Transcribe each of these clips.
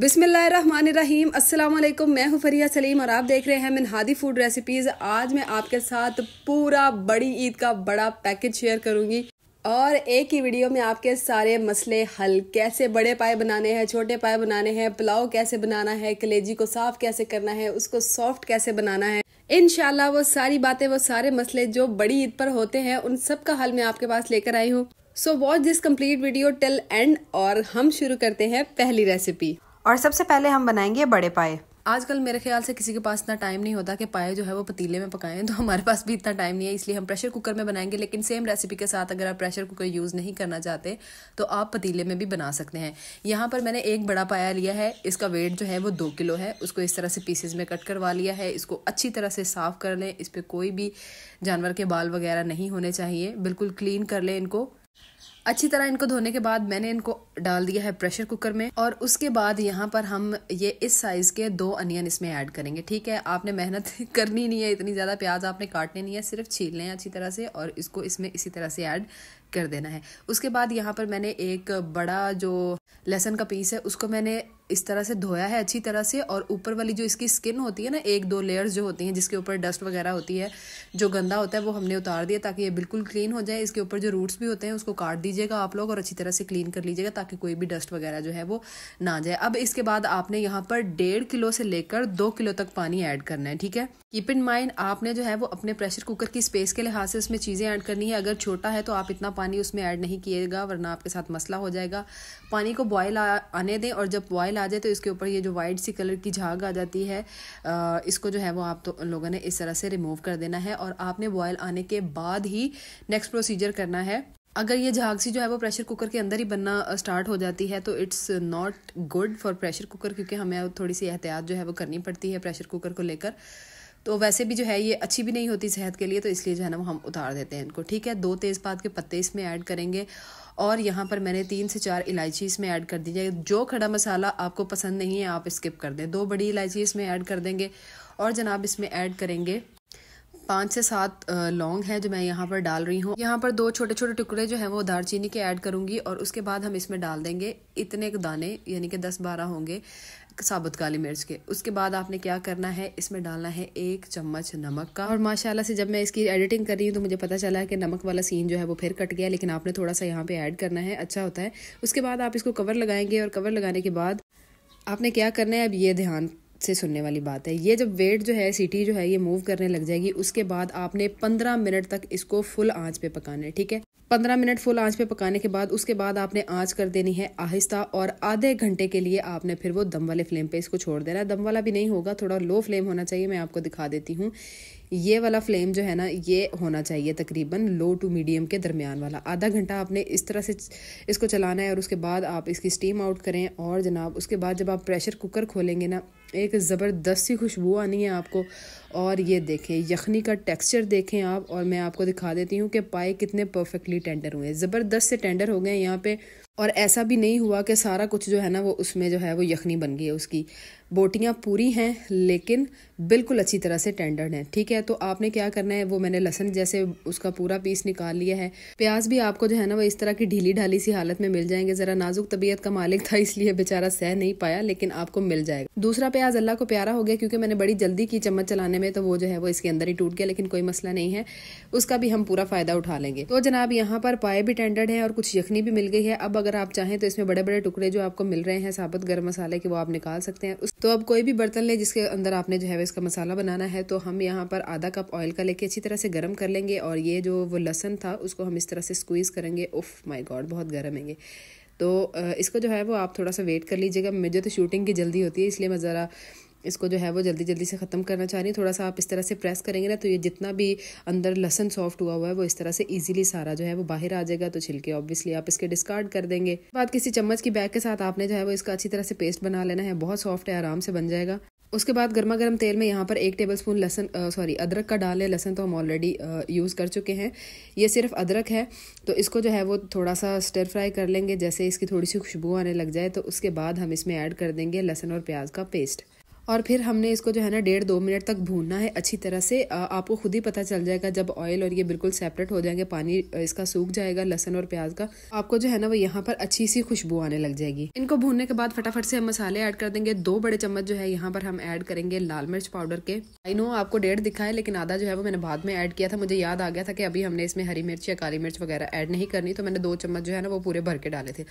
बिसमीम असलम मैं हूँ फरिया सलीम और आप देख रहे हैं मिनहादी फूड रेसिपीज़ आज मैं आपके साथ पूरा बड़ी ईद का बड़ा पैकेज शेयर करूंगी और एक ही वीडियो में आपके सारे मसले हल कैसे बड़े पाए बनाने हैं छोटे पाए बनाने हैं पुलाव कैसे बनाना है कलेजी को साफ कैसे करना है उसको सॉफ्ट कैसे बनाना है इन वो सारी बातें वो सारे मसले जो बड़ी ईद पर होते हैं उन सब का हल मैं आपके पास लेकर आई हूँ so watch this complete video till end और हम शुरू करते हैं पहली रेसिपी और सबसे पहले हम बनाएंगे बड़े पाए आजकल मेरे ख्याल से किसी के पास इतना टाइम नहीं होता कि पाए जो है वो पतीले में पकाएं तो हमारे पास भी इतना टाइम नहीं है इसलिए हम प्रेशर कुकर में बनाएंगे लेकिन सेम रेसिपी के साथ अगर आप प्रेशर कुकर यूज़ नहीं करना चाहते तो आप पतीले में भी बना सकते हैं यहाँ पर मैंने एक बड़ा पाया लिया है इसका वेट जो है वो दो किलो है उसको इस तरह से पीसेज में कट करवा लिया है इसको अच्छी तरह से साफ़ कर लें इस पर कोई भी जानवर के बाल वगैरह नहीं होने चाहिए बिल्कुल क्लीन कर लें इनको अच्छी तरह इनको धोने के बाद मैंने इनको डाल दिया है प्रेशर कुकर में और उसके बाद यहाँ पर हम ये इस साइज के दो अनियन इसमें ऐड करेंगे ठीक है आपने मेहनत करनी नहीं है इतनी ज़्यादा प्याज आपने काटने नहीं है सिर्फ छीलने हैं अच्छी तरह से और इसको इसमें इसी तरह से ऐड कर देना है उसके बाद यहाँ पर मैंने एक बड़ा जो लहसन का पीस है उसको मैंने इस तरह से धोया है अच्छी तरह से और ऊपर वाली जो इसकी स्किन होती है ना एक दो लेयर्स जो होती हैं जिसके ऊपर डस्ट वगैरह होती है जो गंदा होता है वो हमने उतार दिया ताकि ये बिल्कुल क्लीन हो जाए इसके ऊपर जो रूट्स भी होते हैं उसको काट दीजिएगा आप लोग और अच्छी तरह से क्लीन कर लीजिएगा ताकि कोई भी डस्ट वगैरह जो है वो ना जाए अब इसके बाद आपने यहाँ पर डेढ़ किलो से लेकर दो किलो तक पानी ऐड करना है ठीक है कीप इन माइंड आपने जो है वो अपने प्रेशर कुकर की स्पेस के लिहाज से उसमें चीज़ें ऐड करनी है अगर छोटा है तो आप इतना पानी उसमें ऐड नहीं किएगा वरना आपके साथ मसला हो जाएगा पानी को बॉयल आने दें और जब बॉयल आ जाए तो इसके ऊपर ये जो वाइट सी कलर की झाग आ जाती है इसको जो है वो आप तो लोगों ने इस तरह से रिमूव कर देना है और आपने बॉयल आने के बाद ही नेक्स्ट प्रोसीजर करना है अगर ये झाग सी जो है वो प्रेशर कुकर के अंदर ही बनना स्टार्ट हो जाती है तो it's not good for pressure cooker क्योंकि हमें थोड़ी सी एहतियात जो है वो करनी पड़ती है प्रेशर कुकर को लेकर तो वैसे भी जो है ये अच्छी भी नहीं होती सेहत के लिए तो इसलिए जो है ना वो हम उतार देते हैं इनको ठीक है दो तेज़पात के पत्ते इसमें ऐड करेंगे और यहाँ पर मैंने तीन से चार इलायची इसमें ऐड कर दी जाए जो खड़ा मसाला आपको पसंद नहीं है आप स्किप कर दें दो बड़ी इलायची इसमें ऐड कर देंगे और जनाब इसमें ऐड करेंगे पाँच से सात लौंग है जो मैं यहाँ पर डाल रही हूँ यहाँ पर दो छोटे छोटे टुकड़े जो हैं वो दारचीनी के ऐड करूँगी और उसके बाद हम इसमें डाल देंगे इतने दाने यानी कि दस बारह होंगे साबुत काली मिर्च के उसके बाद आपने क्या करना है इसमें डालना है एक चम्मच नमक का और माशाल्लाह से जब मैं इसकी एडिटिंग कर रही हूँ तो मुझे पता चला है कि नमक वाला सीन जो है वो फिर कट गया लेकिन आपने थोड़ा सा यहाँ पे ऐड करना है अच्छा होता है उसके बाद आप इसको कवर लगाएंगे और कवर लगाने के बाद आपने क्या करना है अब ये ध्यान से सुनने वाली बात है ये जब वेट जो है सीटी जो है ये मूव करने लग जाएगी उसके बाद आपने पंद्रह मिनट तक इसको फुल आँच पे पकाना है ठीक है पंद्रह मिनट फुल आंच पे पकाने के बाद उसके बाद आपने आंच कर देनी है आहिस्ता और आधे घंटे के लिए आपने फिर वो दम वाले फ्लेम पे इसको छोड़ देना है दम वाला भी नहीं होगा थोड़ा लो फ्लेम होना चाहिए मैं आपको दिखा देती हूँ ये वाला फ्लेम जो है ना ये होना चाहिए तकरीबन लो टू मीडियम के दरमियान वाला आधा घंटा आपने इस तरह से इसको चलाना है और उसके बाद आप इसकी स्टीम आउट करें और जनाब उसके बाद जब आप प्रेशर कुकर खोलेंगे ना एक ज़बरदस्ती खुशबू आनी है आपको और ये देखें यखनी का टेक्सचर देखें आप और मैं आपको दिखा देती हूँ कि पाए कितने परफेक्टली टेंडर हुए हैं ज़बरदस्त से टेंडर हो गए हैं यहाँ पे और ऐसा भी नहीं हुआ कि सारा कुछ जो है ना वो उसमें जो है वो यखनी बन गई है उसकी बोटियाँ पूरी हैं लेकिन बिल्कुल अच्छी तरह से टेंडर्ड हैं ठीक है तो आपने क्या करना है वो मैंने लहसन जैसे उसका पूरा पीस निकाल लिया है प्याज भी आपको जो है ना वो इस तरह की ढीली ढाली सी हालत में मिल जाएंगे ज़रा नाजुक तबीयत का मालिक था इसलिए बेचारा सह नहीं पाया लेकिन आपको मिल जाएगा दूसरा प्याज अल्लाह को प्यारा हो गया क्योंकि मैंने बड़ी जल्दी की चम्मच चलाने में तो वो जो है वो इसके अंदर ही टूट गया लेकिन कोई मसला नहीं है उसका भी हम पूरा फ़ायदा उठा लेंगे तो जनाब यहाँ पर पाए भी टेंडर्ड है और कुछ यखनी भी मिल गई है अब अगर अगर आप चाहें तो इसमें बड़े बड़े टुकड़े जो आपको मिल रहे हैं साबुत गर्म मसाले के वो आप निकाल सकते हैं तो अब कोई भी बर्तन ले जिसके अंदर आपने जो है इसका मसाला बनाना है तो हम यहाँ पर आधा कप ऑयल का लेके अच्छी तरह से गर्म कर लेंगे और ये जो वो लहसन था उसको हम इस तरह से स्क्वीज़ करेंगे उफ़ माई गॉड बहुत गर्म है ये तो इसको जो है वो आप थोड़ा सा वेट कर लीजिएगा मुझे तो शूटिंग की जल्दी होती है इसलिए मैं ज़रा इसको जो है वो जल्दी जल्दी से ख़त्म करना चाह रही हूँ थोड़ा सा आप इस तरह से प्रेस करेंगे ना तो ये जितना भी अंदर लहसन सॉफ्ट हुआ हुआ है वो इस तरह से इजीली सारा जो है वो बाहर आ जाएगा तो छिलके ऑब्वियसली आप इसके डिस्कार्ड कर देंगे बाद किसी चम्मच की बैग के साथ आपने जो है वो इसका अच्छी तरह से पेस्ट बना लेना है बहुत सॉफ्ट है आराम से बन जाएगा उसके बाद गर्मा गर्म तेल में यहाँ पर एक टेबल स्पून लहसन सॉरी अदरक का डाल है लहसन तो हम ऑलरेडी यूज़ कर चुके हैं ये सिर्फ अदरक है तो इसको जो है वो थोड़ा सा स्टर फ्राई कर लेंगे जैसे इसकी थोड़ी सी खुशबू आने लग जाए तो उसके बाद हम इसमें ऐड कर देंगे लहसन और प्याज का पेस्ट और फिर हमने इसको जो है ना डेढ़ दो मिनट तक भूनना है अच्छी तरह से आपको खुद ही पता चल जाएगा जब ऑयल और ये बिल्कुल सेपरेट हो जाएंगे पानी इसका सूख जाएगा लहसन और प्याज का आपको जो है ना वो यहाँ पर अच्छी सी खुशबू आने लग जाएगी इनको भूनने के बाद फटाफट से हम मसाले ऐड कर देंगे दो बड़े चम्मच जो है यहाँ पर हम ऐड करेंगे लाल मिर्च पाउडर के आई नो आपको डेढ़ दिखा है लेकिन आधा जो है वो मैंने बाद में ऐड किया था मुझे याद आ गया था कि अभी हमने इसमें हरी मिर्च या काली मिर्च वगैरह ऐड नहीं करनी तो मैंने दो चम्मच जो है ना वो पूरे भर के डाले थे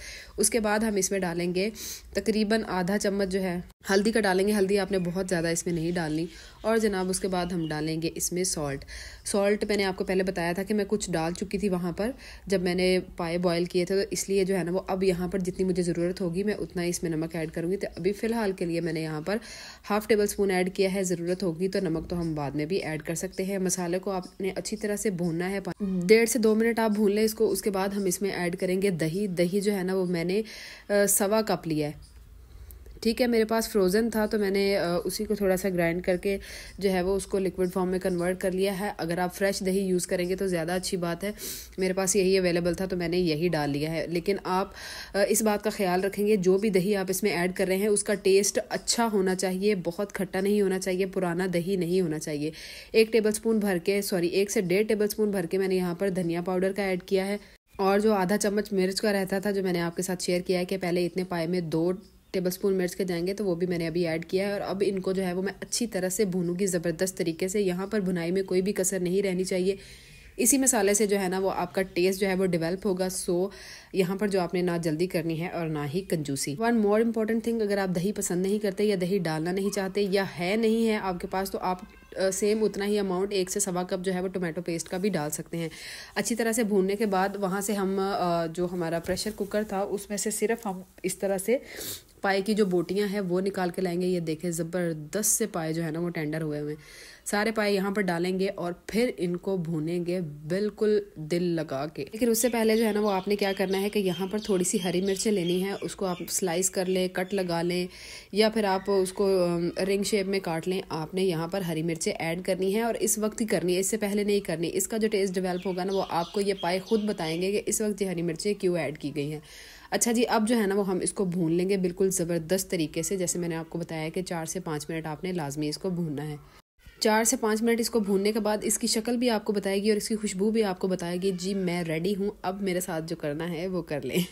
उसके बाद हम इसमें डालेंगे तकरीबन आधा चम्मच जो है हल्दी का डालेंगे हल्दी आप आपने बहुत ज़्यादा इसमें नहीं डालनी और जनाब उसके बाद हम डालेंगे इसमें सॉल्ट सॉल्ट मैंने आपको पहले बताया था कि मैं कुछ डाल चुकी थी वहाँ पर जब मैंने पाए बॉयल किए थे तो इसलिए जो है ना वो अब यहाँ पर जितनी मुझे ज़रूरत होगी मैं उतना ही इसमें नमक ऐड करूँगी तो अभी फ़िलहाल के लिए मैंने यहाँ पर हाफ़ टेबल स्पून ऐड किया है ज़रूरत होगी तो नमक तो हम बाद में भी ऐड कर सकते हैं मसाले को आपने अच्छी तरह से भूनना है डेढ़ से दो मिनट आप भून लें इसको उसके बाद हम इसमें ऐड करेंगे दही दही जो है ना वो मैंने सवा कप लिया है ठीक है मेरे पास फ्रोज़न था तो मैंने उसी को थोड़ा सा ग्राइंड करके जो है वो उसको लिक्विड फॉर्म में कन्वर्ट कर लिया है अगर आप फ्रेश दही यूज़ करेंगे तो ज़्यादा अच्छी बात है मेरे पास यही अवेलेबल था तो मैंने यही डाल लिया है लेकिन आप इस बात का ख्याल रखेंगे जो भी दही आप इसमें ऐड कर रहे हैं उसका टेस्ट अच्छा होना चाहिए बहुत खट्टा नहीं होना चाहिए पुराना दही नहीं होना चाहिए एक टेबल स्पून भर के सॉरी एक से डेढ़ टेबल स्पून भर के मैंने यहाँ पर धनिया पाउडर का ऐड किया है और जो आधा चम्मच मिर्च का रहता था जो मैंने आपके साथ शेयर किया है कि पहले इतने पाए में दो टेबल स्पून मिर्च के जाएंगे तो वो भी मैंने अभी ऐड किया है और अब इनको जो है वो मैं अच्छी तरह से भूनूंगी ज़बरदस्त तरीके से यहाँ पर भुनाई में कोई भी कसर नहीं रहनी चाहिए इसी मसाले से जो है ना वो आपका टेस्ट जो है वो डेवलप होगा सो यहाँ पर जो आपने ना जल्दी करनी है और ना ही कंजूसी वन मोर इम्पॉर्टेंट थिंग अगर आप दही पसंद नहीं करते या दही डालना नहीं चाहते या है नहीं है आपके पास तो आप सेम उतना ही अमाउंट एक से सवा कप जो है वो टोमेटो पेस्ट का भी डाल सकते हैं अच्छी तरह से भूनने के बाद वहाँ से हम जो हमारा प्रेशर कुकर था उसमें से सिर्फ हम इस तरह से पाए की जो बोटियाँ हैं वो निकाल के लाएंगे ये देखें ज़बरदस्त से पाए जो है ना वो टेंडर हुए हुए हैं सारे पाए यहाँ पर डालेंगे और फिर इनको भूनेंगे बिल्कुल दिल लगा के लेकिन उससे पहले जो है ना वो आपने क्या करना है कि यहाँ पर थोड़ी सी हरी मिर्चें लेनी है उसको आप स्लाइस कर लें कट लगा लें या फिर आप उसको रिंग शेप में काट लें आपने यहाँ पर हरी मिर्चें ऐड करनी है और इस वक्त ही करनी है इससे पहले नहीं करनी इसका जो टेस्ट डिवेल्प होगा ना वो आपको ये पाए खुद बताएंगे कि इस वक्त ये हरी मिर्चें क्यों ऐड की गई हैं अच्छा जी अब जो है ना वो हम इसको भून लेंगे बिल्कुल ज़बरदस्त तरीके से जैसे मैंने आपको बताया कि चार से पाँच मिनट आपने लाजमी इसको भूनना है चार से पाँच मिनट इसको भूनने के बाद इसकी शक्ल भी आपको बताएगी और इसकी खुशबू भी आपको बताएगी जी मैं रेडी हूँ अब मेरे साथ जो करना है वो कर लें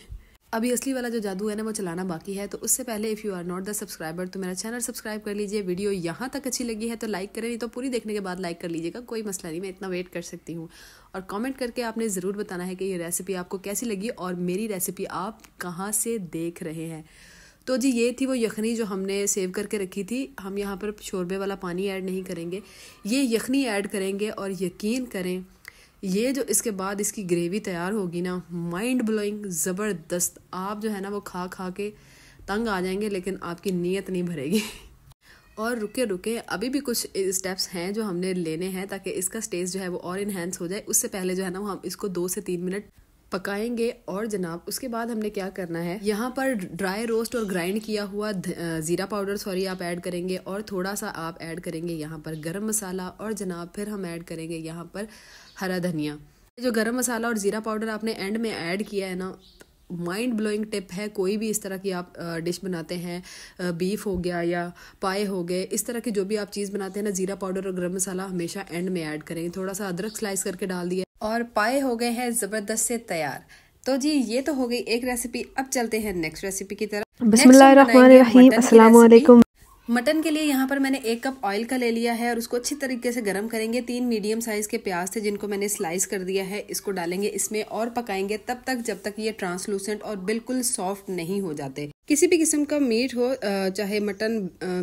अभी असली वाला जो जादू है ना वो चलाना बाकी है तो उससे पहले if you are not the subscriber तो मेरा चैनल सब्सक्राइब कर लीजिए वीडियो यहाँ तक अच्छी लगी है तो लाइक करें नहीं तो पूरी देखने के बाद लाइक कर लीजिएगा कोई मसला नहीं मैं इतना वेट कर सकती हूँ और कमेंट करके आपने ज़रूर बताना है कि ये रेसिपी आपको कैसी लगी और मेरी रेसिपी आप कहाँ से देख रहे हैं तो जी ये थी वो यखनी जो हमने सेव करके रखी थी हम यहाँ पर शोरबे वाला पानी ऐड नहीं करेंगे ये यखनी ऐड करेंगे और यकीन करें ये जो इसके बाद इसकी ग्रेवी तैयार होगी ना माइंड ब्लोइंग ज़बरदस्त आप जो है ना वो खा खा के तंग आ जाएंगे लेकिन आपकी नीयत नहीं भरेगी और रुके रुके अभी भी कुछ स्टेप्स हैं जो हमने लेने हैं ताकि इसका स्टेज जो है वो और इन्हेंस हो जाए उससे पहले जो है ना वो हम इसको दो से तीन मिनट पकाएंगे और जनाब उसके बाद हमने क्या करना है यहाँ पर ड्राई रोस्ट और ग्राइंड किया हुआ ज़ीरा पाउडर सॉरी आप ऐड करेंगे और थोड़ा सा आप ऐड करेंगे यहाँ पर गर्म मसाला और जनाब फिर हम ऐड करेंगे यहाँ पर हरा धनिया जो गरम मसाला और ज़ीरा पाउडर आपने एंड में ऐड किया है ना माइंड ब्लोइंग टिप है कोई भी इस तरह की आप डिश बनाते हैं बीफ हो गया या पाए हो गए इस तरह की जो भी आप चीज़ बनाते हैं ना जीरा पाउडर और गर्म मसाला हमेशा एंड में ऐड करें थोड़ा सा अदरक स्लाइस करके डाल दिया और पाए हो गए हैं ज़बरदस्त से तैयार तो जी ये तो हो गई एक रेसिपी अब चलते हैं नेक्स्ट रेसिपी की तरफ बिस्मिल्लाह मटन के लिए यहाँ पर मैंने एक कप ऑयल का ले लिया है और उसको अच्छी तरीके से गर्म करेंगे तीन मीडियम साइज़ के प्याज थे जिनको मैंने स्लाइस कर दिया है इसको डालेंगे इसमें और पकाएंगे तब तक जब तक ये ट्रांसलूसेंट और बिल्कुल सॉफ्ट नहीं हो जाते किसी भी किस्म का मीट हो चाहे मटन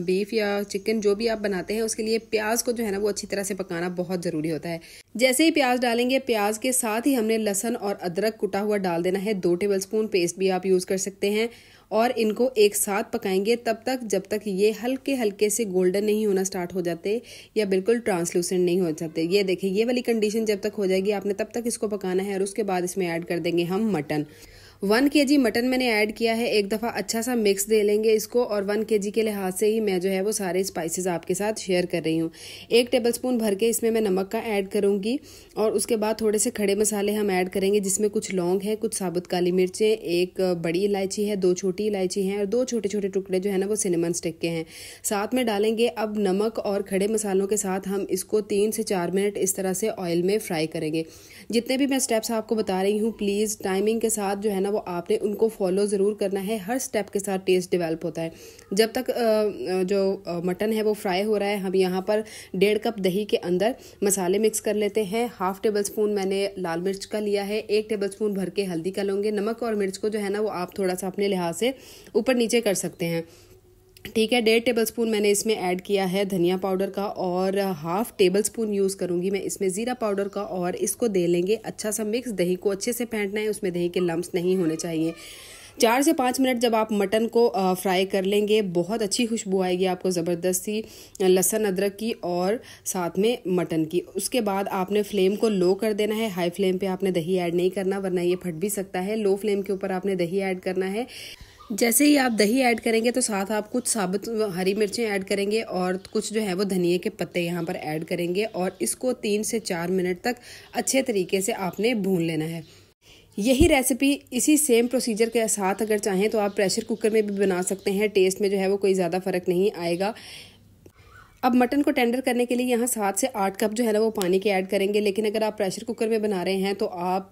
बीफ या चिकन जो भी आप बनाते हैं उसके लिए प्याज को जो है ना वो अच्छी तरह से पकाना बहुत ज़रूरी होता है जैसे ही प्याज डालेंगे प्याज के साथ ही हमने लहसन और अदरक कुटा हुआ डाल देना है दो टेबल स्पून पेस्ट भी आप यूज़ कर सकते हैं और इनको एक साथ पकाएंगे तब तक जब तक ये हल्के हल्के से गोल्डन नहीं होना स्टार्ट हो जाते या बिल्कुल ट्रांसलूसेंट नहीं हो जाते ये देखिए ये वाली कंडीशन जब तक हो जाएगी आपने तब तक इसको पकाना है और उसके बाद इसमें ऐड कर देंगे हम मटन वन के जी मटन मैंने ऐड किया है एक दफ़ा अच्छा सा मिक्स दे लेंगे इसको और वन के जी के लिहाज से ही मैं जो है वो सारे स्पाइसेस आपके साथ शेयर कर रही हूँ एक टेबल स्पून भर के इसमें मैं नमक का ऐड करूँगी और उसके बाद थोड़े से खड़े मसाले हम ऐड करेंगे जिसमें कुछ लौंग है कुछ साबुत काली मिर्चें एक बड़ी इलायची है दो छोटी इलायची हैं और दो छोटे छोटे टुकड़े जो है ना वो सिनेमन स्टिक के हैं साथ में डालेंगे अब नमक और खड़े मसालों के साथ हम इसको तीन से चार मिनट इस तरह से ऑयल में फ्राई करेंगे जितने भी मैं स्टेप्स आपको बता रही हूँ प्लीज़ टाइमिंग के साथ जो है ना वो आपने उनको फॉलो ज़रूर करना है हर स्टेप के साथ टेस्ट डिवेल्प होता है जब तक जो मटन है वो फ्राई हो रहा है हम यहाँ पर डेढ़ कप दही के अंदर मसाले मिक्स कर लेते हैं हाफ टेबल स्पून मैंने लाल मिर्च का लिया है एक टेबल स्पून भर के हल्दी का लूँगी नमक और मिर्च को जो है ना वो आप थोड़ा सा अपने लिहाज से ऊपर नीचे कर सकते हैं ठीक है डेढ़ टेबल स्पून मैंने इसमें ऐड किया है धनिया पाउडर का और हाफ टेबल स्पून यूज़ करूँगी मैं इसमें ज़ीरा पाउडर का और इसको दे लेंगे अच्छा सा मिक्स दही को अच्छे से फेंटना है उसमें दही के लम्ब नहीं होने चाहिए चार से पाँच मिनट जब आप मटन को फ्राई कर लेंगे बहुत अच्छी खुशबू आएगी आपको ज़बरदस्ती लहसन अदरक की और साथ में मटन की उसके बाद आपने फ्लेम को लो कर देना है हाई फ्लेम पे आपने दही ऐड नहीं करना वरना ये फट भी सकता है लो फ्लेम के ऊपर आपने दही ऐड करना है जैसे ही आप दही ऐड करेंगे तो साथ आप कुछ साबुत हरी मिर्चें ऐड करेंगे और कुछ जो है वो धनिए के पत्ते यहाँ पर ऐड करेंगे और इसको तीन से चार मिनट तक अच्छे तरीके से आपने भून लेना है यही रेसिपी इसी सेम प्रोसीजर के साथ अगर चाहें तो आप प्रेशर कुकर में भी बना सकते हैं टेस्ट में जो है वो कोई ज़्यादा फ़र्क नहीं आएगा अब मटन को टेंडर करने के लिए यहाँ सात से आठ कप जो है ना वो पानी के ऐड करेंगे लेकिन अगर आप प्रेशर कुकर में बना रहे हैं तो आप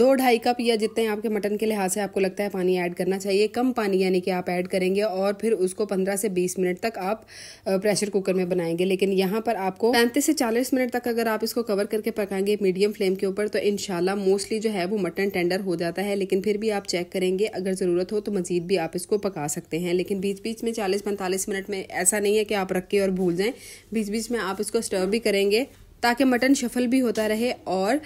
दो ढाई कप या जितने आपके मटन के लिहाज से आपको लगता है पानी ऐड करना चाहिए कम पानी यानी कि आप ऐड करेंगे और फिर उसको पंद्रह से बीस मिनट तक आप प्रेशर कुकर में बनाएंगे लेकिन यहाँ पर आपको पैंतीस से चालीस मिनट तक अगर आप इसको कवर करके पकाएंगे मीडियम फ्लेम के ऊपर तो इनशाला मोस्टली जो है वो मटन टेंडर हो जाता है लेकिन फिर भी आप चेक करेंगे अगर ज़रूरत हो तो मज़ीद भी आप इसको पका सकते हैं लेकिन बीच बीच में चालीस पैंतालीस मिनट में ऐसा नहीं है कि आप रखें और भूल जाएँ बीच बीच में आप इसको स्टर्व भी करेंगे ताकि मटन शफल भी होता रहे और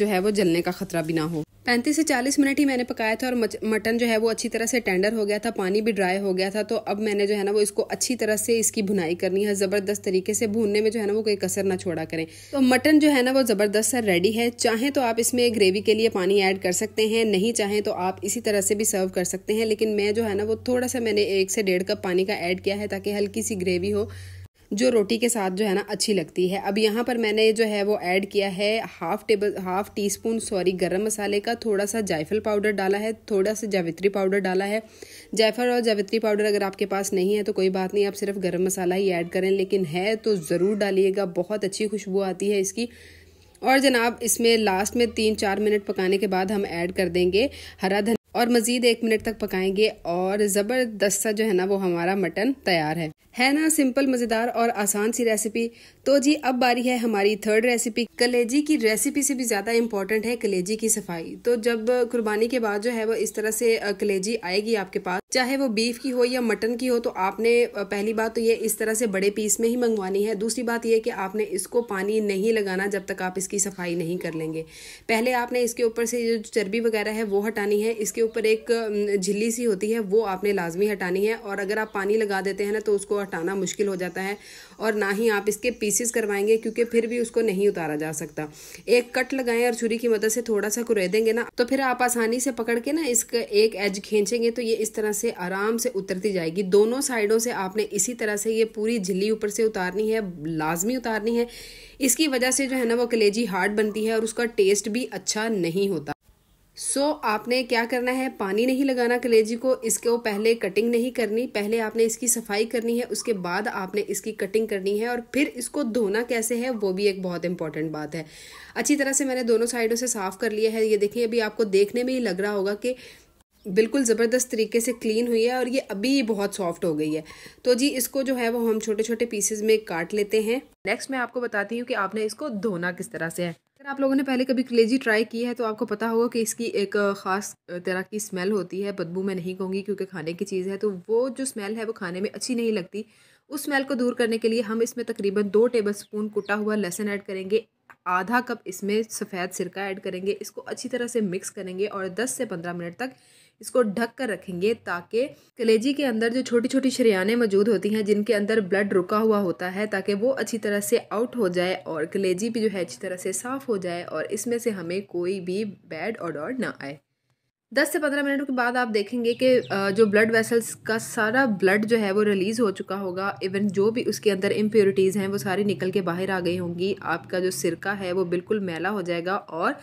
जो है वो जलने का ख़तरा भी ना हो पैंतीस से चालीस मिनट ही मैंने पकाया था और मटन जो है वो अच्छी तरह से टेंडर हो गया था पानी भी ड्राई हो गया था तो अब मैंने जो है ना वो इसको अच्छी तरह से इसकी भुनाई करनी है ज़बरदस्त तरीके से भूनने में जो है ना वो कोई कसर ना छोड़ा करें तो मटन जो है ना वो ज़बरदस्त सर रेडी है चाहें तो आप इसमें ग्रेवी के लिए पानी ऐड कर सकते हैं नहीं चाहें तो आप इसी तरह से भी सर्व कर सकते हैं लेकिन मैं जो है ना वो थोड़ा सा मैंने एक से डेढ़ कप पानी का ऐड किया है ताकि हल्की सी ग्रेवी हो जो रोटी के साथ जो है ना अच्छी लगती है अब यहाँ पर मैंने जो है वो ऐड किया है half table half teaspoon sorry गरम मसाले का थोड़ा सा जायफल पाउडर डाला है थोड़ा सा जावित्री पाउडर डाला है जायफल और जावित्री पाउडर अगर आपके पास नहीं है तो कोई बात नहीं आप सिर्फ गर्म मसाला ही ऐड करें लेकिन है तो ज़रूर डालिएगा बहुत अच्छी खुशबू आती है इसकी और जनाब इसमें लास्ट में तीन चार मिनट पकाने के बाद हम ऐड कर देंगे हरा धन और मज़ीद एक मिनट तक पकाएंगे और ज़बरदस्त सा जो है ना वो हमारा मटन तैयार है है ना सिंपल मज़ेदार और आसान सी रेसिपी तो जी अब बारी है हमारी थर्ड रेसिपी कलेजी की रेसिपी से भी ज़्यादा इम्पॉर्टेंट है कलेजी की सफाई तो जब कुर्बानी के बाद जो है वो इस तरह से कलेजी आएगी आपके पास चाहे वो बीफ की हो या मटन की हो तो आपने पहली बात तो ये इस तरह से बड़े पीस में ही मंगवानी है दूसरी बात यह कि आपने इसको पानी नहीं लगाना जब तक आप इसकी सफाई नहीं कर लेंगे पहले आपने इसके ऊपर से जो चर्बी वगैरह है वो हटानी है इसके ऊपर एक झिल्ली सी होती है वो आपने लाजमी हटानी है और अगर आप पानी लगा देते हैं ना तो उसको हटाना मुश्किल हो जाता है और ना ही आप इसके पीसेस करवाएंगे क्योंकि फिर भी उसको नहीं उतारा जा सकता एक कट लगाएं और छुरी की मदद से थोड़ा सा कुरे देंगे ना तो फिर आप आसानी से पकड़ के ना इसका एक एज खींचेंगे तो ये इस तरह से आराम से उतरती जाएगी दोनों साइडों से आपने इसी तरह से ये पूरी झिल्ली ऊपर से उतारनी है लाजमी उतारनी है इसकी वजह से जो है ना वो कलेजी हार्ड बनती है और उसका टेस्ट भी अच्छा नहीं होता सो so, आपने क्या करना है पानी नहीं लगाना कलेजी को इसको पहले कटिंग नहीं करनी पहले आपने इसकी सफाई करनी है उसके बाद आपने इसकी कटिंग करनी है और फिर इसको धोना कैसे है वो भी एक बहुत इंपॉर्टेंट बात है अच्छी तरह से मैंने दोनों साइडों से साफ़ कर लिया है ये देखिए अभी आपको देखने में ही लग रहा होगा कि बिल्कुल ज़बरदस्त तरीके से क्लीन हुई है और ये अभी बहुत सॉफ्ट हो गई है तो जी इसको जो है वो हम छोटे छोटे पीसेज में काट लेते हैं नेक्स्ट मैं आपको बताती हूँ कि आपने इसको धोना किस तरह से है अगर आप लोगों ने पहले कभी कलेजी ट्राई की है तो आपको पता होगा कि इसकी एक ख़ास तरह की स्मेल होती है बदबू मैं नहीं कहूँगी क्योंकि खाने की चीज़ है तो वो जो स्मेल है वो खाने में अच्छी नहीं लगती उस स्मेल को दूर करने के लिए हम इसमें तकरीबन दो टेबल स्पून कुटा हुआ लहसन ऐड करेंगे आधा कप इसमें सफ़ेद सिरका ऐड करेंगे इसको अच्छी तरह से मिक्स करेंगे और 10 से 15 मिनट तक इसको ढक कर रखेंगे ताकि कलेजी के अंदर जो छोटी छोटी शरियाने मौजूद होती हैं जिनके अंदर ब्लड रुका हुआ होता है ताकि वो अच्छी तरह से आउट हो जाए और कलेजी भी जो है अच्छी तरह से साफ़ हो जाए और इसमें से हमें कोई भी बैड ऑडर ना आए दस से पंद्रह मिनट के बाद आप देखेंगे कि जो ब्लड वेसल्स का सारा ब्लड जो है वो रिलीज़ हो चुका होगा इवन जो भी उसके अंदर इम्प्योरिटीज़ हैं वो सारी निकल के बाहर आ गई होंगी आपका जो सिरका है वो बिल्कुल मैला हो जाएगा और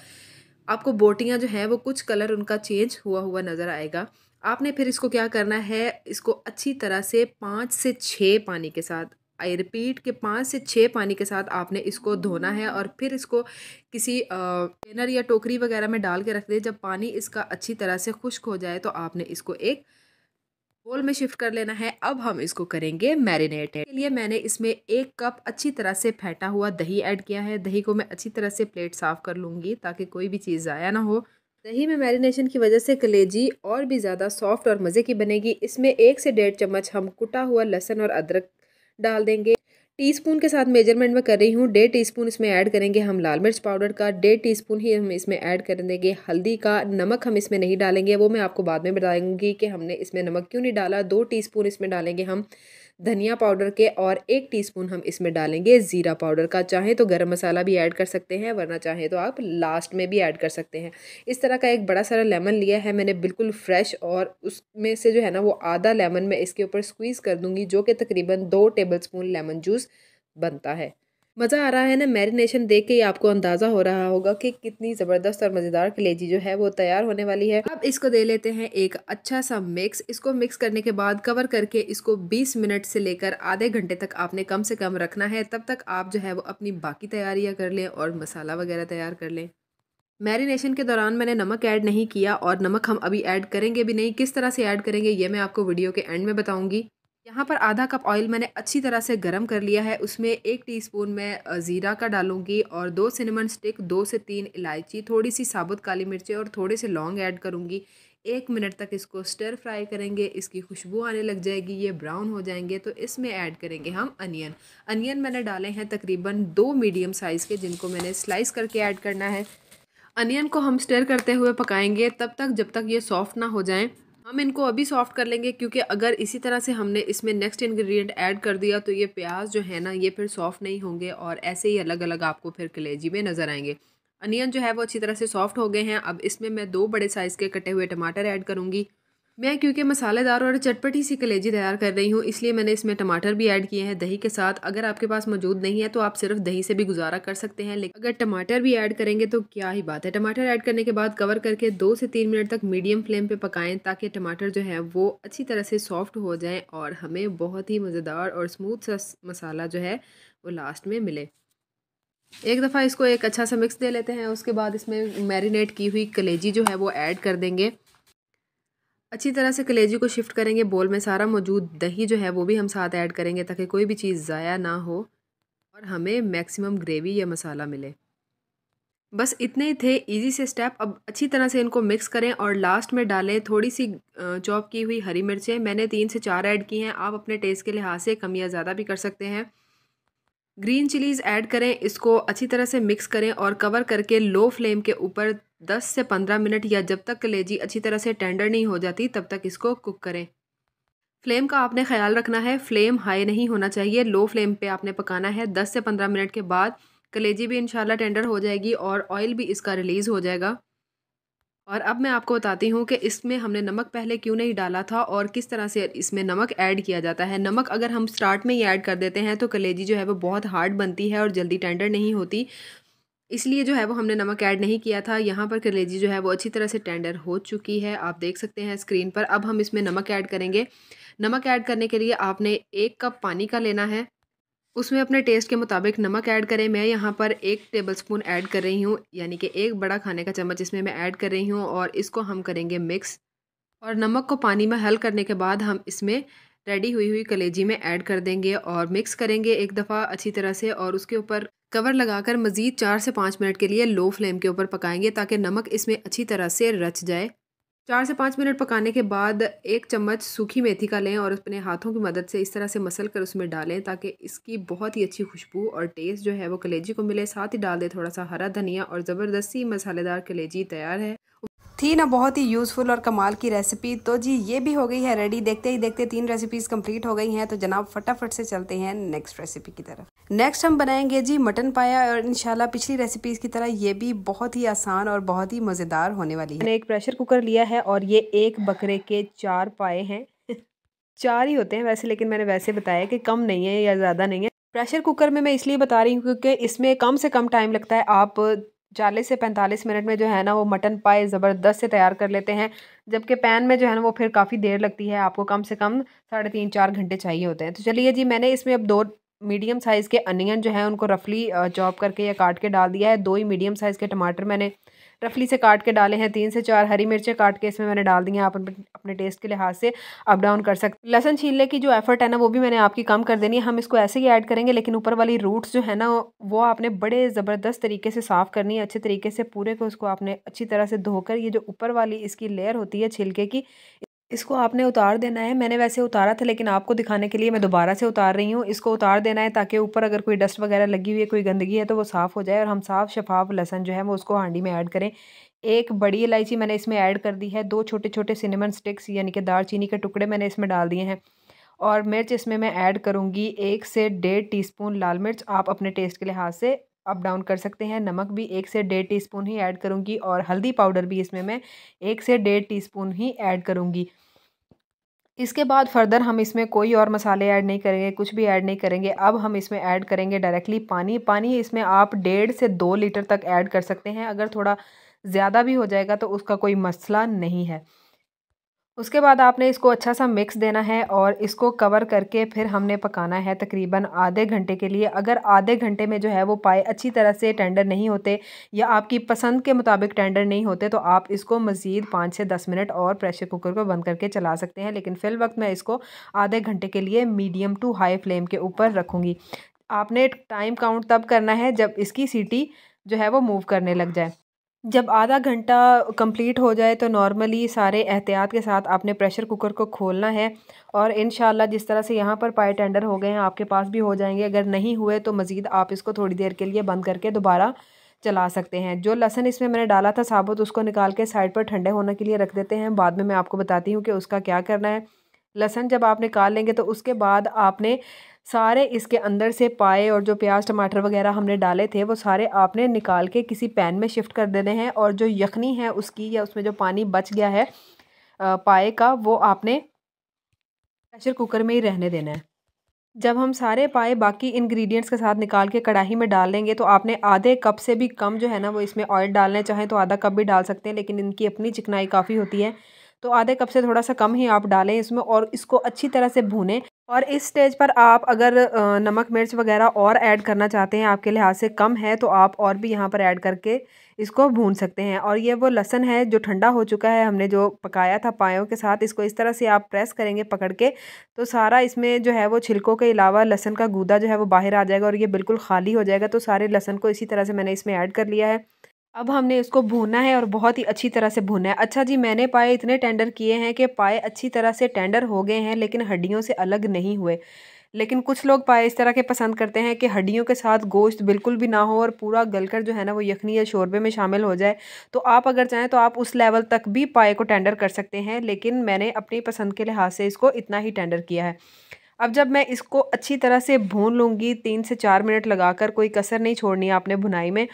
आपको बोटियाँ जो हैं वो कुछ कलर उनका चेंज हुआ हुआ नज़र आएगा आपने फिर इसको क्या करना है इसको अच्छी तरह से पाँच से छः पानी के साथ आई रिपीट के पाँच से छः पानी के साथ आपने इसको धोना है और फिर इसको किसी टेनर या टोकरी वगैरह में डाल के रख दे जब पानी इसका अच्छी तरह से खुश्क हो जाए तो आपने इसको एक बोल में शिफ्ट कर लेना है अब हम इसको करेंगे मैरिनेट के लिए मैंने इसमें एक कप अच्छी तरह से फेंटा हुआ दही ऐड किया है दही को मैं अच्छी तरह से प्लेट साफ कर लूँगी ताकि कोई भी चीज़ ज़ाया ना हो दही में मैरिनेशन की वजह से कलेजी और भी ज़्यादा सॉफ्ट और मज़े की बनेगी इसमें एक से डेढ़ चम्मच हम कुटा हुआ लहसन और अदरक डाल देंगे टीस्पून के साथ मेजरमेंट में कर रही हूँ डेढ़ टीस्पून इसमें ऐड करेंगे हम लाल मिर्च पाउडर का डेढ़ टीस्पून ही हम इसमें ऐड कर देंगे हल्दी का नमक हम इसमें नहीं डालेंगे वो मैं आपको बाद में बताऊँगी कि हमने इसमें नमक क्यों नहीं डाला दो टीस्पून इसमें डालेंगे हम धनिया पाउडर के और एक टीस्पून हम इसमें डालेंगे ज़ीरा पाउडर का चाहें तो गर्म मसाला भी ऐड कर सकते हैं वरना चाहें तो आप लास्ट में भी ऐड कर सकते हैं इस तरह का एक बड़ा सारा लेमन लिया है मैंने बिल्कुल फ्रेश और उसमें से जो है ना वो आधा लेमन मैं इसके ऊपर स्क्वीज़ कर दूँगी जो कि तकरीबन दो टेबल स्पून लेमन जूस बनता है मज़ा आ रहा है ना मैरिनेशन देख के ही आपको अंदाज़ा हो रहा होगा कि कितनी ज़बरदस्त और मज़ेदार कलेजी जो है वो तैयार होने वाली है अब इसको दे लेते हैं एक अच्छा सा मिक्स इसको मिक्स करने के बाद कवर करके इसको 20 मिनट से लेकर आधे घंटे तक आपने कम से कम रखना है तब तक आप जो है वो अपनी बाकी तैयारियाँ कर लें और मसाला वगैरह तैयार कर लें मैरिनेशन के दौरान मैंने नमक ऐड नहीं किया और नमक हम अभी ऐड करेंगे भी नहीं किस तरह से ऐड करेंगे ये मैं आपको वीडियो के एंड में बताऊँगी यहाँ पर आधा कप ऑयल मैंने अच्छी तरह से गर्म कर लिया है उसमें एक टीस्पून मैं ज़ीरा का डालूंगी और दो सिनेमन स्टिक दो से तीन इलायची थोड़ी सी साबुत काली मिर्चें और थोड़े से लौंग ऐड करूँगी एक मिनट तक इसको स्टर फ्राई करेंगे इसकी खुशबू आने लग जाएगी ये ब्राउन हो जाएंगे तो इसमें ऐड करेंगे हम अनियन अनियन मैंने डाले हैं तकरीबन दो मीडियम साइज़ के जिनको मैंने स्लाइस करके ऐड करना है अनियन को हम स्टर करते हुए पकाएंगे तब तक जब तक ये सॉफ्ट ना हो जाएँ हम इनको अभी सॉफ्ट कर लेंगे क्योंकि अगर इसी तरह से हमने इसमें नेक्स्ट इंग्रेडिएंट ऐड कर दिया तो ये प्याज जो है ना ये फिर सॉफ्ट नहीं होंगे और ऐसे ही अलग अलग आपको फिर कलेजी में नज़र आएंगे अनियन जो है वो अच्छी तरह से सॉफ्ट हो गए हैं अब इसमें मैं दो बड़े साइज़ के कटे हुए टमाटर ऐड करूँगी मैं क्योंकि मसालेदार और चटपटी सी कलेजी तैयार कर रही हूँ इसलिए मैंने इसमें टमाटर भी ऐड किए हैं दही के साथ अगर आपके पास मौजूद नहीं है तो आप सिर्फ दही से भी गुजारा कर सकते हैं लेकिन अगर टमाटर भी ऐड करेंगे तो क्या ही बात है टमाटर ऐड करने के बाद कवर करके दो से तीन मिनट तक मीडियम फ्लेम पर पकाएं ताकि टमाटर जो है वो अच्छी तरह से सॉफ्ट हो जाए और हमें बहुत ही मज़ेदार और स्मूथ सा मसाला जो है वो लास्ट में मिले एक दफ़ा इसको एक अच्छा सा मिक्स दे लेते हैं उसके बाद इसमें मैरिनेट की हुई कलेजी जो है वो ऐड कर देंगे अच्छी तरह से कलेजी को शिफ्ट करेंगे बोल में सारा मौजूद दही जो है वो भी हम साथ ऐड करेंगे ताकि कोई भी चीज़ ज़ाया ना हो और हमें मैक्सिमम ग्रेवी या मसाला मिले बस इतने ही थे इजी से स्टेप अब अच्छी तरह से इनको मिक्स करें और लास्ट में डालें थोड़ी सी चॉप की हुई हरी मिर्चें मैंने तीन से चार ऐड की हैं आप अपने टेस्ट के लिहाज से कम या ज़्यादा भी कर सकते हैं ग्रीन चिलीज़ ऐड करें इसको अच्छी तरह से मिक्स करें और कवर करके लो फ्लेम के ऊपर दस से पंद्रह मिनट या जब तक कलेजी अच्छी तरह से टेंडर नहीं हो जाती तब तक इसको कुक करें फ्लेम का आपने ख्याल रखना है फ्लेम हाई नहीं होना चाहिए लो फ्लेम पे आपने पकाना है दस से पंद्रह मिनट के बाद कलेजी भी इंशाल्लाह टेंडर हो जाएगी और ऑयल भी इसका रिलीज़ हो जाएगा और अब मैं आपको बताती हूँ कि इसमें हमने नमक पहले क्यों नहीं डाला था और किस तरह से इसमें नमक ऐड किया जाता है नमक अगर हम स्टार्ट में ही ऐड कर देते हैं तो कलेजी जो है वो बहुत हार्ड बनती है और जल्दी टेंडर नहीं होती इसलिए जो है वो हमने नमक ऐड नहीं किया था यहाँ पर कलेजी जो है वो अच्छी तरह से टेंडर हो चुकी है आप देख सकते हैं स्क्रीन पर अब हम इसमें नमक ऐड करेंगे नमक ऐड करने के लिए आपने एक कप पानी का लेना है उसमें अपने टेस्ट के मुताबिक नमक ऐड करें मैं यहाँ पर एक टेबल स्पून ऐड कर रही हूँ यानी कि एक बड़ा खाने का चम्मच इसमें मैं ऐड कर रही हूँ और इसको हम करेंगे मिक्स और नमक को पानी में हल करने के बाद हम इसमें रेडी हुई हुई कलेजी में ऐड कर देंगे और मिक्स करेंगे एक दफ़ा अच्छी तरह से और उसके ऊपर कवर लगाकर मज़ीद चार से पाँच मिनट के लिए लो फ्लेम के ऊपर पकाएंगे ताकि नमक इसमें अच्छी तरह से रच जाए चार से पाँच मिनट पकाने के बाद एक चम्मच सूखी मेथी का लें और अपने हाथों की मदद से इस तरह से मसल कर उसमें डालें ताकि इसकी बहुत ही अच्छी खुशबू और टेस्ट जो है वो कलेजी को मिले साथ ही डाल दें थोड़ा सा हरा धनिया और ज़बरदस्ती मसालेदार कलेजी तैयार है थी ना बहुत ही यूज़फुल और कमाल की रेसिपी तो जी ये भी हो गई है रेडी देखते ही देखते तीन रेसिपीज़ कंप्लीट हो गई हैं तो जनाब फटाफट से चलते हैं नेक्स्ट रेसिपी की तरफ नेक्स्ट हम बनाएंगे जी मटन पाया और इनशाला पिछली रेसिपीज़ की तरह ये भी बहुत ही आसान और बहुत ही मज़ेदार होने वाली है मैंने एक प्रेशर कुकर लिया है और ये एक बकरे के चार पाए हैं चार ही होते हैं वैसे लेकिन मैंने वैसे बताया कि कम नहीं है या ज़्यादा नहीं है प्रेशर कुकर में मैं इसलिए बता रही हूँ क्योंकि इसमें कम से कम टाइम लगता है आप चालीस से पैंतालीस मिनट में जो है ना वो मटन पाए ज़बरदस्त से तैयार कर लेते हैं जबकि पैन में जो है ना वो फिर काफ़ी देर लगती है आपको कम से कम साढ़े तीन चार घंटे चाहिए होते हैं तो चलिए जी मैंने इसमें अब दो मीडियम साइज़ के अनियन जो है उनको रफली चॉप करके या काट के डाल दिया है दो ही मीडियम साइज़ के टमाटर मैंने रफली से काट के डाले हैं तीन से चार हरी मिर्चें काट के इसमें मैंने डाल दी हैं आप अपने टेस्ट के लिहाज से अप डाउन कर सकते लहसन छीलने की जो एफर्ट है ना वो भी मैंने आपकी कम कर देनी है हम इसको ऐसे ही ऐड करेंगे लेकिन ऊपर वाली रूट्स जो है ना वो आपने बड़े ज़बरदस्त तरीके से साफ़ करनी है अच्छे तरीके से पूरे को उसको आपने अच्छी तरह से धोकर ये जो ऊपर वाली इसकी लेयर होती है छिलके की इसको आपने उतार देना है मैंने वैसे उतारा था लेकिन आपको दिखाने के लिए मैं दोबारा से उतार रही हूँ इसको उतार देना है ताकि ऊपर अगर कोई डस्ट वगैरह लगी हुई है कोई गंदगी है तो वो साफ़ हो जाए और हम साफ़ शफाफ लहसन जो है वो उसको हांडी में ऐड करें एक बड़ी इलायची मैंने इसमें ऐड कर दी है दो छोटे छोटे सिनेमन स्टिक्स यानी कि दार के टुकड़े मैंने इसमें डाल दिए हैं और मिर्च इसमें मैं ऐड करूँगी एक से डेढ़ टी लाल मिर्च आप अपने टेस्ट के लिहाज से अप डाउन कर सकते हैं नमक भी एक से डेढ़ टीस्पून ही ऐड करूँगी और हल्दी पाउडर भी इसमें मैं एक से डेढ़ टीस्पून ही ऐड करूँगी इसके बाद फर्दर हम इसमें कोई और मसाले ऐड नहीं करेंगे कुछ भी ऐड नहीं करेंगे अब हम इसमें ऐड करेंगे डायरेक्टली पानी पानी इसमें आप डेढ़ से दो लीटर तक ऐड कर सकते हैं अगर थोड़ा ज़्यादा भी हो जाएगा तो उसका कोई मसला नहीं है उसके बाद आपने इसको अच्छा सा मिक्स देना है और इसको कवर करके फिर हमने पकाना है तकरीबन आधे घंटे के लिए अगर आधे घंटे में जो है वो पाए अच्छी तरह से टेंडर नहीं होते या आपकी पसंद के मुताबिक टेंडर नहीं होते तो आप इसको मज़ीद पाँच से दस मिनट और प्रेशर कुकर को बंद करके चला सकते हैं लेकिन फ़िल वक्त मैं इसको आधे घंटे के लिए मीडियम टू हाई फ्लेम के ऊपर रखूँगी आपने टाइम काउंट तब करना है जब इसकी सीटी जो है वो मूव करने लग जाए जब आधा घंटा कंप्लीट हो जाए तो नॉर्मली सारे एहतियात के साथ आपने प्रेशर कुकर को खोलना है और इन जिस तरह से यहाँ पर पाए टेंडर हो गए हैं आपके पास भी हो जाएंगे अगर नहीं हुए तो मज़ीद आप इसको थोड़ी देर के लिए बंद करके दोबारा चला सकते हैं जो लहसन इसमें मैंने डाला था साबुत उसको निकाल के साइड पर ठंडे होने के लिए रख देते हैं बाद में मैं आपको बताती हूँ कि उसका क्या करना है लहसन जब आप निकाल लेंगे तो उसके बाद आपने सारे इसके अंदर से पाए और जो प्याज टमाटर वगैरह हमने डाले थे वो सारे आपने निकाल के किसी पैन में शिफ्ट कर देने हैं और जो यखनी है उसकी या उसमें जो पानी बच गया है पाए का वो आपने प्रेशर कुकर में ही रहने देना है जब हम सारे पाए बाकी इंग्रेडिएंट्स के साथ निकाल के कढ़ाई में डाल लेंगे तो आपने आधे कप से भी कम जो है ना वो इसमें ऑयल डालना चाहें तो आधा कप भी डाल सकते हैं लेकिन इनकी अपनी चिकनाई काफ़ी होती है तो आधे कप से थोड़ा सा कम ही आप डालें इसमें और इसको अच्छी तरह से भूनें और इस स्टेज पर आप अगर नमक मिर्च वगैरह और ऐड करना चाहते हैं आपके लिहाज से कम है तो आप और भी यहाँ पर ऐड करके इसको भून सकते हैं और ये वो लहसन है जो ठंडा हो चुका है हमने जो पकाया था पायों के साथ इसको इस तरह से आप प्रेस करेंगे पकड़ के तो सारा इसमें जो है वो छिलकों के अलावा लहसन का गूदा जो है वो बाहर आ जाएगा और ये बिल्कुल खाली हो जाएगा तो सारे लहसन को इसी तरह से मैंने इसमें ऐड कर लिया है अब हमने इसको भूनना है और बहुत ही अच्छी तरह से भूनना है अच्छा जी मैंने पाए इतने टेंडर किए हैं कि पाए अच्छी तरह से टेंडर हो गए हैं लेकिन हड्डियों से अलग नहीं हुए लेकिन कुछ लोग पाए इस तरह के पसंद करते हैं कि हड्डियों के साथ गोश्त बिल्कुल भी ना हो और पूरा गलकर जो है ना वो यखनी या शोरबे में शामिल हो जाए तो आप अगर चाहें तो आप उस लेवल तक भी पाए को टेंडर कर सकते हैं लेकिन मैंने अपनी पसंद के लिहाज से इसको इतना ही टेंडर किया है अब जब मैं इसको अच्छी तरह से भून लूँगी तीन से चार मिनट लगाकर कोई कसर नहीं छोड़नी आपने भुनाई में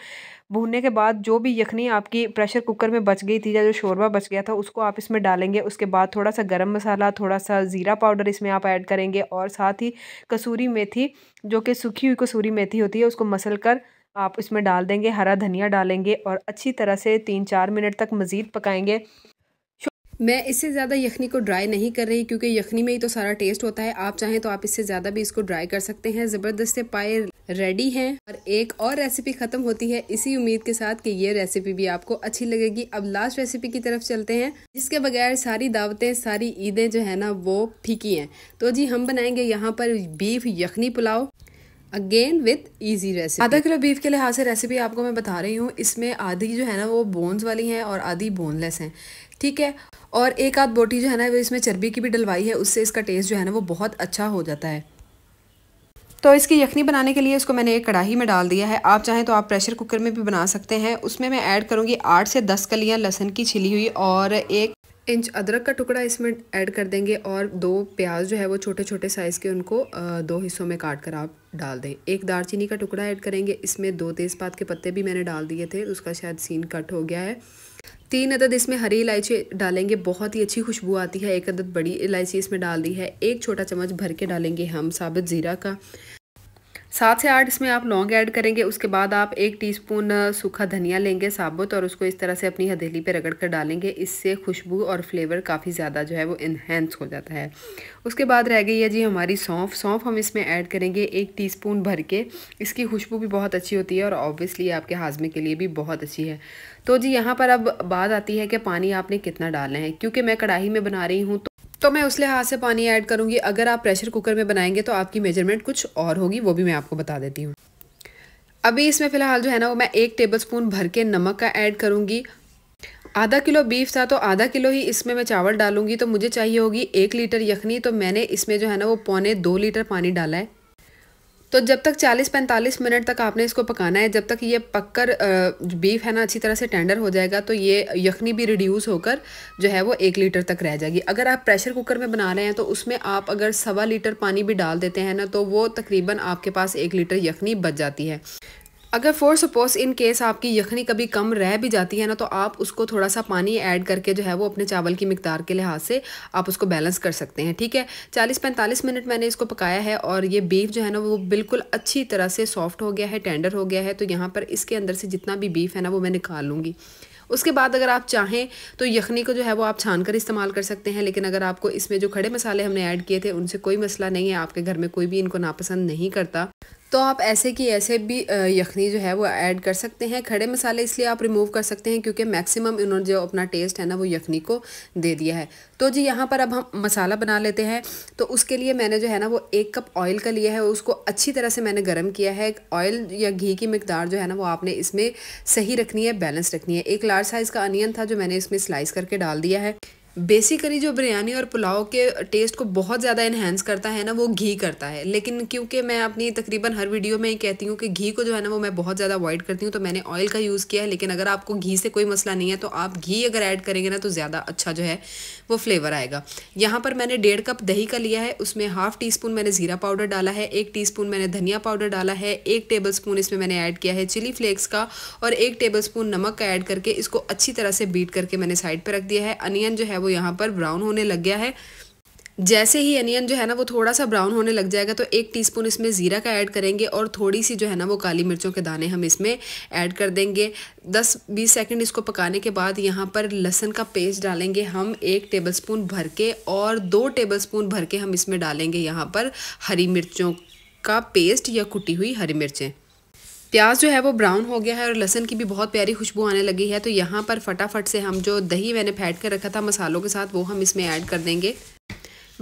भूनने के बाद जो भी यखनी आपकी प्रेशर कुकर में बच गई थी या जो शोरबा बच गया था उसको आप इसमें डालेंगे उसके बाद थोड़ा सा गर्म मसाला थोड़ा सा ज़ीरा पाउडर इसमें आप ऐड करेंगे और साथ ही कसूरी मेथी जो कि सूखी हुई कसूरी मेथी होती है उसको मसल कर आप इसमें डाल देंगे हरा धनिया डालेंगे और अच्छी तरह से तीन चार मिनट तक मज़ीद पकाएंगे मैं इससे ज़्यादा यखनी को ड्राई नहीं कर रही क्योंकि यखनी में ही तो सारा टेस्ट होता है आप चाहें तो आप इससे ज़्यादा भी इसको ड्राई कर सकते हैं ज़बरदस्त से पाए रेडी हैं और एक और रेसिपी ख़त्म होती है इसी उम्मीद के साथ कि ये रेसिपी भी आपको अच्छी लगेगी अब लास्ट रेसिपी की तरफ चलते हैं जिसके बगैर सारी दावतें सारी ईदें जो है ना वो फीकी हैं तो जी हम बनाएंगे यहाँ पर beef yakhni pulao again with easy recipe आधा किलो बीफ के लिहाज से रेसिपी आपको मैं बता रही हूँ इसमें आधी जो है ना वो बोन्स वाली हैं और आधी बोनलेस हैं ठीक है और एक आध बोटी जो है ना वो इसमें चर्बी की भी डलवाई है उससे इसका टेस्ट जो है ना वो बहुत अच्छा हो जाता है तो इसकी यखनी बनाने के लिए इसको मैंने एक कढ़ाई में डाल दिया है आप चाहें तो आप प्रेशर कुकर में भी बना सकते हैं उसमें मैं ऐड करूँगी आठ से दस कलियाँ लहसन की छिली हुई और एक इंच अदरक का टुकड़ा इसमें ऐड कर देंगे और दो प्याज जो है वो छोटे छोटे साइज़ के उनको दो हिस्सों में काट कर आप डाल दें एक दालचीनी का टुकड़ा ऐड करेंगे इसमें दो तेज़पात के पत्ते भी मैंने डाल दिए थे उसका शायद सीन कट हो गया है तीन अदद इसमें हरी इलायची डालेंगे बहुत ही अच्छी खुशबू आती है एक अदद बड़ी इलायची इसमें डाल दी है एक छोटा चम्मच भर के डालेंगे हम साबित ज़ीरा का सात से आठ इसमें आप लौंग ऐड करेंगे उसके बाद आप एक टीस्पून सूखा धनिया लेंगे साबुत और उसको इस तरह से अपनी हथेली पे रगड़ कर डालेंगे इससे खुशबू और फ्लेवर काफ़ी ज़्यादा जो है वो इन्हेंस हो जाता है उसके बाद रह गई है जी हमारी सौंफ सौंफ हम इसमें ऐड करेंगे एक टीस्पून भर के इसकी खुशबू भी बहुत अच्छी होती है और ऑब्वियसली आपके हाजमे के लिए भी बहुत अच्छी है तो जी यहाँ पर अब बात आती है कि पानी आपने कितना डालना है क्योंकि मैं कढ़ाई में बना रही हूँ तो तो मैं उस लिहाज से पानी ऐड करूँगी अगर आप प्रेशर कुकर में बनाएंगे तो आपकी मेजरमेंट कुछ और होगी वो भी मैं आपको बता देती हूँ अभी इसमें फ़िलहाल जो है ना वो मैं एक टेबलस्पून भर के नमक का ऐड करूँगी आधा किलो बीफ था तो आधा किलो ही इसमें मैं चावल डालूंगी तो मुझे चाहिए होगी एक लीटर यखनी तो मैंने इसमें जो है ना वो पौने दो लीटर पानी डाला है तो जब तक 40-45 मिनट तक आपने इसको पकाना है जब तक ये पककर बीफ है ना अच्छी तरह से टेंडर हो जाएगा तो ये यखनी भी रिड्यूस होकर जो है वो एक लीटर तक रह जाएगी अगर आप प्रेशर कुकर में बना रहे हैं तो उसमें आप अगर सवा लीटर पानी भी डाल देते हैं ना तो वो तकरीबन आपके पास एक लीटर यखनी बच जाती है अगर फॉर सपोज इन केस आपकी यखनी कभी कम रह भी जाती है ना तो आप उसको थोड़ा सा पानी ऐड करके जो है वो अपने चावल की मकदार के लिहाज से आप उसको बैलेंस कर सकते हैं ठीक है चालीस पैंतालीस मिनट मैंने इसको पकाया है और ये बीफ जो है ना वो बिल्कुल अच्छी तरह से सॉफ्ट हो गया है टेंडर हो गया है तो यहाँ पर इसके अंदर से जितना भी बीफ है ना वो मैं निकाल लूँगी उसके बाद अगर आप चाहें तो यखनी को जो है वो आप छान कर इस्तेमाल कर सकते हैं लेकिन अगर आपको इसमें जो खड़े मसाले हमने ऐड किए थे उनसे कोई मसला नहीं है आपके घर में कोई भी इनको नापसंद नहीं करता तो आप ऐसे की ऐसे भी यखनी जो है वो ऐड कर सकते हैं खड़े मसाले इसलिए आप रिमूव कर सकते हैं क्योंकि मैक्सिमम इन्होंने जो अपना टेस्ट है ना वो यखनी को दे दिया है तो जी यहाँ पर अब हम मसाला बना लेते हैं तो उसके लिए मैंने जो है ना वो एक कप ऑयल का लिया है उसको अच्छी तरह से मैंने गर्म किया है ऑयल या घी की मकदार जो है ना वो आपने इसमें सही रखनी है बैलेंस रखनी है एक लार्ज साइज़ का अनियन था जो मैंने इसमें स्लाइस करके डाल दिया है बेसिकली जो बिरयानी और पुलाव के टेस्ट को बहुत ज़्यादा इन्हेंस करता है ना वो घी करता है लेकिन क्योंकि मैं अपनी तकरीबन हर वीडियो में ही कहती हूँ कि घी को जो है ना वो मैं बहुत ज़्यादा अवॉइड करती हूँ तो मैंने ऑयल का यूज़ किया है लेकिन अगर आपको घी से कोई मसला नहीं है तो आप घी अगर ऐड करेंगे ना तो ज़्यादा अच्छा जो है वो फ्लेवर आएगा यहाँ पर मैंने डेढ़ कप दही का लिया है उसमें हाफ़ टी स्पून मैंने ज़ीरा पाउडर डाला है एक टी स्पून मैंने धनिया पाउडर डाला है एक टेबल स्पून इसमें मैंने ऐड किया है चिली फ्लेक्स का और एक टेबल स्पून नमक का ऐड करके इसको अच्छी तरह से बीट करके मैंने साइड पर रख दिया है अनियन जो है वो यहाँ पर ब्राउन होने लग गया है जैसे ही अनियन जो है ना वो थोड़ा सा ब्राउन होने लग जाएगा तो एक टीस्पून इसमें ज़ीरा का ऐड करेंगे और थोड़ी सी जो है ना वो काली मिर्चों के दाने हम इसमें ऐड कर देंगे 10-20 सेकंड इसको पकाने के बाद यहाँ पर लहसन का पेस्ट डालेंगे हम एक टेबलस्पून भर के और दो टेबलस्पून भर के हम इसमें डालेंगे यहाँ पर हरी मिर्चों का पेस्ट या कुटी हुई हरी मिर्चें प्याज जो है वो ब्राउन हो गया है और लहसन की भी बहुत प्यारी खुशबू आने लगी है तो यहाँ पर फटाफट से हम जो दही मैंने फैट कर रखा था मसालों के साथ वो हम इसमें ऐड कर देंगे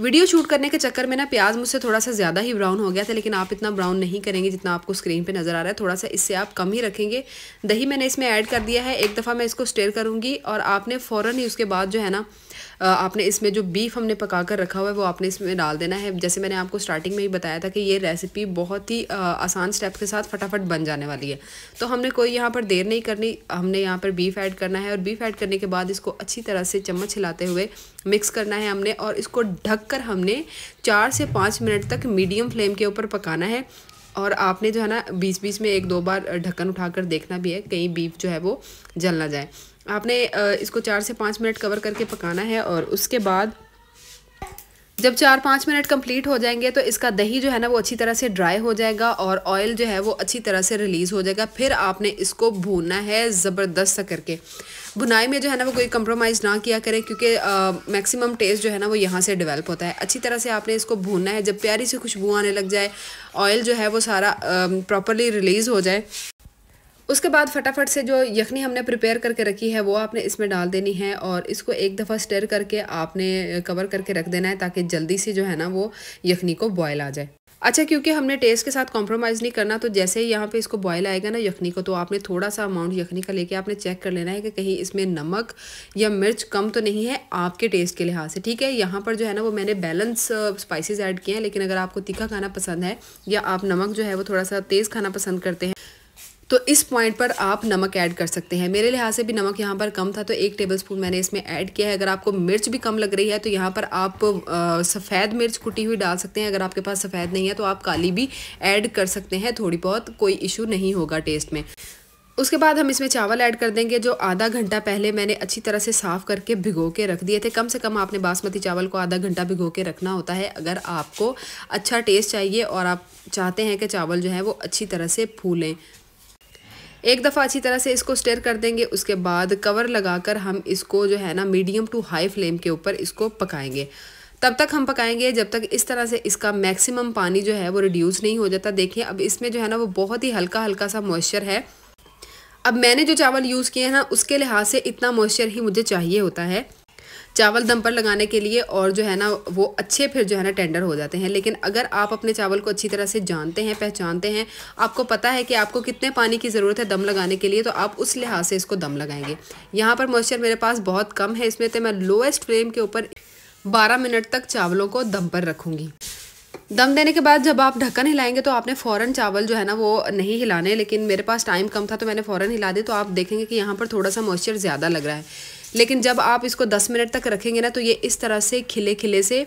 वीडियो शूट करने के चक्कर में ना प्याज मुझसे थोड़ा सा ज़्यादा ही ब्राउन हो गया था लेकिन आप इतना ब्राउन नहीं करेंगे जितना आपको स्क्रीन पे नज़र आ रहा है थोड़ा सा इससे आप कम ही रखेंगे दही मैंने इसमें ऐड कर दिया है एक दफ़ा मैं इसको स्टेयर करूँगी और आपने फ़ौरन ही उसके बाद जो है ना आपने इसमें जो बीफ हमने पका कर रखा हुआ है वो आपने इसमें डाल देना है जैसे मैंने आपको स्टार्टिंग में ही बताया था कि ये रेसिपी बहुत ही आसान स्टेप के साथ फटाफट बन जाने वाली है तो हमने कोई यहाँ पर देर नहीं करनी हमने यहाँ पर बीफ ऐड करना है और बीफ ऐड करने के बाद इसको अच्छी तरह से चम्मच हिलाते हुए मिक्स करना है हमने और इसको कर हमने चार से पाँच मिनट तक मीडियम फ्लेम के ऊपर पकाना है और आपने जो है ना बीच बीच में एक दो बार ढक्कन उठाकर देखना भी है कहीं बीफ जो है वो जल ना जाए आपने इसको चार से पाँच मिनट कवर करके पकाना है और उसके बाद जब चार पाँच मिनट कंप्लीट हो जाएंगे तो इसका दही जो है ना वो अच्छी तरह से ड्राई हो जाएगा और ऑयल जो है वो अच्छी तरह से रिलीज़ हो जाएगा फिर आपने इसको भूनना है ज़बरदस्त करके भुनाई में जो है ना वो कोई कंप्रोमाइज़ ना किया करें क्योंकि मैक्सिमम टेस्ट जो है ना वो यहाँ से डेवलप होता है अच्छी तरह से आपने इसको भूनना है जब प्यारी सी खुशबू आने लग जाए ऑयल जो है वो सारा प्रॉपरली रिलीज़ हो जाए उसके बाद फटाफट से जो यखनी हमने प्रिपेयर करके रखी है वो आपने इसमें डाल देनी है और इसको एक दफ़ा स्टर करके आपने कवर करके रख देना है ताकि जल्दी से जो है ना वो यखनी को बॉयल आ जाए अच्छा क्योंकि हमने टेस्ट के साथ कॉम्प्रोमाइज़ नहीं करना तो जैसे ही यहाँ पे इसको बॉयल आएगा ना यखनी को तो आपने थोड़ा सा अमाउंट यखनी का लेके आपने चेक कर लेना है कि कहीं इसमें नमक या मिर्च कम तो नहीं है आपके टेस्ट के लिहाज से ठीक है यहाँ पर जो है ना वो मैंने बैलेंस स्पाइसेस ऐड किए हैं लेकिन अगर आपको तीखा खाना पसंद है या आप नमक जो है वो थोड़ा सा तेज़ खाना पसंद करते हैं तो इस पॉइंट पर आप नमक ऐड कर सकते हैं मेरे लिहाज से भी नमक यहाँ पर कम था तो एक टेबल स्पून मैंने इसमें ऐड किया है अगर आपको मिर्च भी कम लग रही है तो यहाँ पर आप सफ़ेद मिर्च कुटी हुई डाल सकते हैं अगर आपके पास सफ़ेद नहीं है तो आप काली भी ऐड कर सकते हैं थोड़ी बहुत कोई इशू नहीं होगा टेस्ट में उसके बाद हम इसमें चावल ऐड कर देंगे जो आधा घंटा पहले मैंने अच्छी तरह से साफ़ करके भिगो के रख दिए थे कम से कम आपने बासमती चावल को आधा घंटा भिगो के रखना होता है अगर आपको अच्छा टेस्ट चाहिए और आप चाहते हैं कि चावल जो है वो अच्छी तरह से फूलें एक दफ़ा अच्छी तरह से इसको स्टेयर कर देंगे उसके बाद कवर लगाकर हम इसको जो है ना मीडियम टू हाई फ्लेम के ऊपर इसको पकाएंगे तब तक हम पकाएंगे जब तक इस तरह से इसका मैक्सिमम पानी जो है वो रिड्यूस नहीं हो जाता देखिए अब इसमें जो है ना वो बहुत ही हल्का हल्का सा मॉइस्चर है अब मैंने जो चावल यूज़ किए हैं ना उसके लिहाज से इतना मॉइस्चर ही मुझे चाहिए होता है चावल दम पर लगाने के लिए और जो है ना वो अच्छे फिर जो है ना टेंडर हो जाते हैं लेकिन अगर आप अपने चावल को अच्छी तरह से जानते हैं पहचानते हैं आपको पता है कि आपको कितने पानी की ज़रूरत है दम लगाने के लिए तो आप उस लिहाज से इसको दम लगाएंगे यहाँ पर मॉइस्चर मेरे पास बहुत कम है इसमें तो मैं लोएस्ट फ्लेम के ऊपर बारह मिनट तक चावलों को दम पर रखूँगी दम देने के बाद जब आप ढक्कन हिलाएंगे तो आपने फ़ौरन चावल जो है ना वो नहीं हिलाने लेकिन मेरे पास टाइम कम था तो मैंने फ़ौरन हिला दी तो आप देखेंगे कि यहाँ पर थोड़ा सा मॉइस्चर ज़्यादा लग रहा है लेकिन जब आप इसको दस मिनट तक रखेंगे ना तो ये इस तरह से खिले खिले से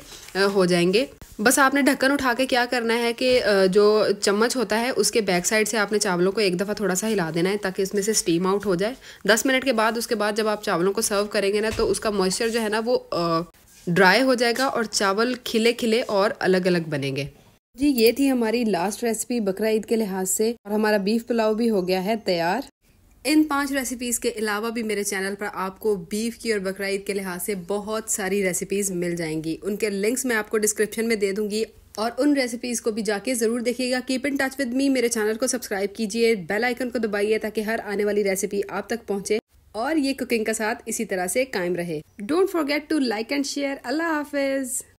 हो जाएंगे बस आपने ढक्कन उठा के क्या करना है कि जो चम्मच होता है उसके बैक साइड से आपने चावलों को एक दफ़ा थोड़ा सा हिला देना है ताकि इसमें से स्टीम आउट हो जाए दस मिनट के बाद उसके बाद जब आप चावलों को सर्व करेंगे ना तो उसका मॉइस्चर जो है ना वो ड्राई हो जाएगा और चावल खिले खिले और अलग अलग बनेंगे जी ये थी हमारी लास्ट रेसिपी बकरा ईद के लिहाज से और हमारा बीफ पुलाव भी हो गया है तैयार इन पांच रेसिपीज़ के अलावा भी मेरे चैनल पर आपको बीफ की और बकराईद के लिहाज से बहुत सारी रेसिपीज़ मिल जाएंगी उनके लिंक्स मैं आपको डिस्क्रिप्शन में दे दूंगी और उन रेसिपीज़ को भी जाके ज़रूर देखिएगा keep in touch with me मेरे चैनल को सब्सक्राइब कीजिए बेल आइकन को दबाइए ताकि हर आने वाली रेसिपी आप तक पहुँचे और ये कुकिंग का साथ इसी तरह से कायम रहे don't forget to like and share अल्लाह हाफिज़